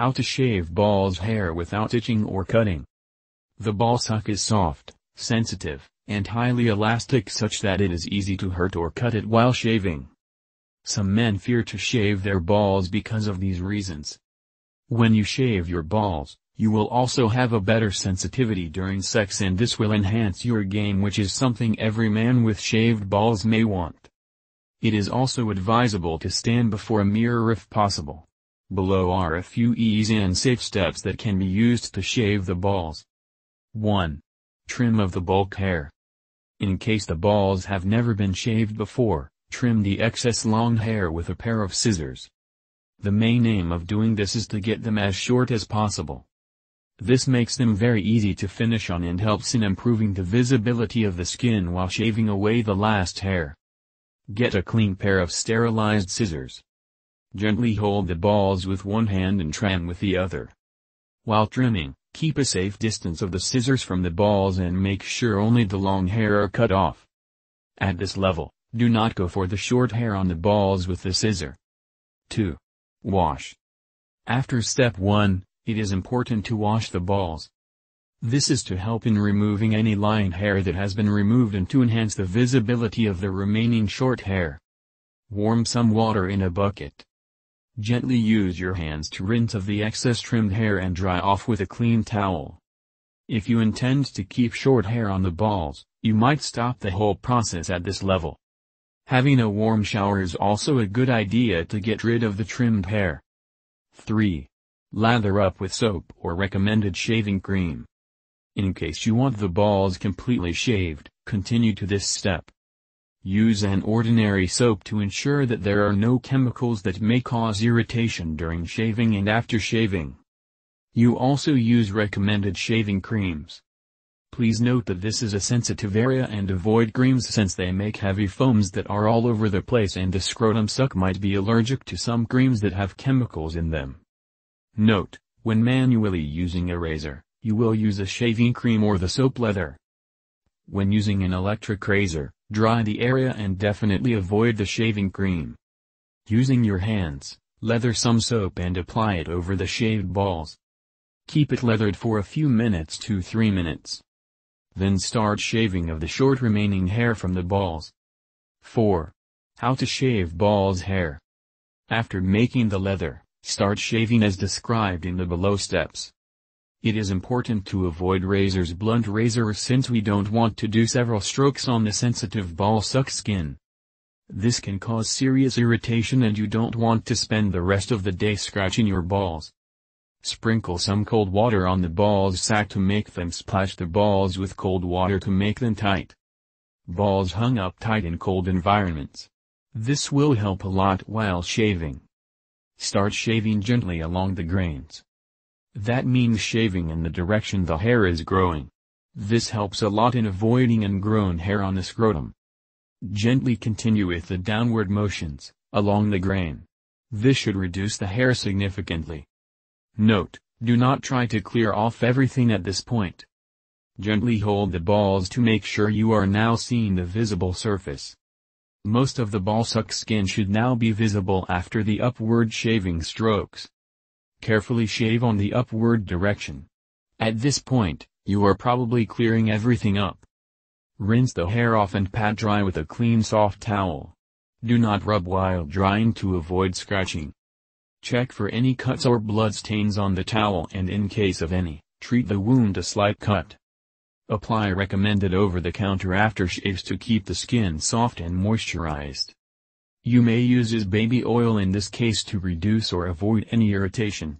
How to shave balls hair without itching or cutting. The ball suck is soft, sensitive, and highly elastic such that it is easy to hurt or cut it while shaving. Some men fear to shave their balls because of these reasons. When you shave your balls, you will also have a better sensitivity during sex and this will enhance your game which is something every man with shaved balls may want. It is also advisable to stand before a mirror if possible. Below are a few easy and safe steps that can be used to shave the balls. 1. Trim of the bulk hair. In case the balls have never been shaved before, trim the excess long hair with a pair of scissors. The main aim of doing this is to get them as short as possible. This makes them very easy to finish on and helps in improving the visibility of the skin while shaving away the last hair. Get a clean pair of sterilized scissors. Gently hold the balls with one hand and trim with the other. While trimming, keep a safe distance of the scissors from the balls and make sure only the long hair are cut off. At this level, do not go for the short hair on the balls with the scissor. 2. Wash. After step 1, it is important to wash the balls. This is to help in removing any lying hair that has been removed and to enhance the visibility of the remaining short hair. Warm some water in a bucket. Gently use your hands to rinse of the excess trimmed hair and dry off with a clean towel. If you intend to keep short hair on the balls, you might stop the whole process at this level. Having a warm shower is also a good idea to get rid of the trimmed hair. 3. Lather up with soap or recommended shaving cream. In case you want the balls completely shaved, continue to this step. Use an ordinary soap to ensure that there are no chemicals that may cause irritation during shaving and after shaving. You also use recommended shaving creams. Please note that this is a sensitive area and avoid creams since they make heavy foams that are all over the place and the scrotum suck might be allergic to some creams that have chemicals in them. Note, when manually using a razor, you will use a shaving cream or the soap leather. When using an electric razor, Dry the area and definitely avoid the shaving cream. Using your hands, leather some soap and apply it over the shaved balls. Keep it leathered for a few minutes to 3 minutes. Then start shaving of the short remaining hair from the balls. 4. How to shave balls hair. After making the leather, start shaving as described in the below steps. It is important to avoid razor's blunt razor since we don't want to do several strokes on the sensitive ball suck skin. This can cause serious irritation and you don't want to spend the rest of the day scratching your balls. Sprinkle some cold water on the ball's sack to make them splash the balls with cold water to make them tight. Balls hung up tight in cold environments. This will help a lot while shaving. Start shaving gently along the grains. That means shaving in the direction the hair is growing. This helps a lot in avoiding ingrown hair on the scrotum. Gently continue with the downward motions, along the grain. This should reduce the hair significantly. Note, do not try to clear off everything at this point. Gently hold the balls to make sure you are now seeing the visible surface. Most of the ball suck skin should now be visible after the upward shaving strokes. Carefully shave on the upward direction. At this point, you are probably clearing everything up. Rinse the hair off and pat dry with a clean soft towel. Do not rub while drying to avoid scratching. Check for any cuts or blood stains on the towel and in case of any, treat the wound a slight cut. Apply recommended over-the-counter aftershaves to keep the skin soft and moisturized. You may use is baby oil in this case to reduce or avoid any irritation.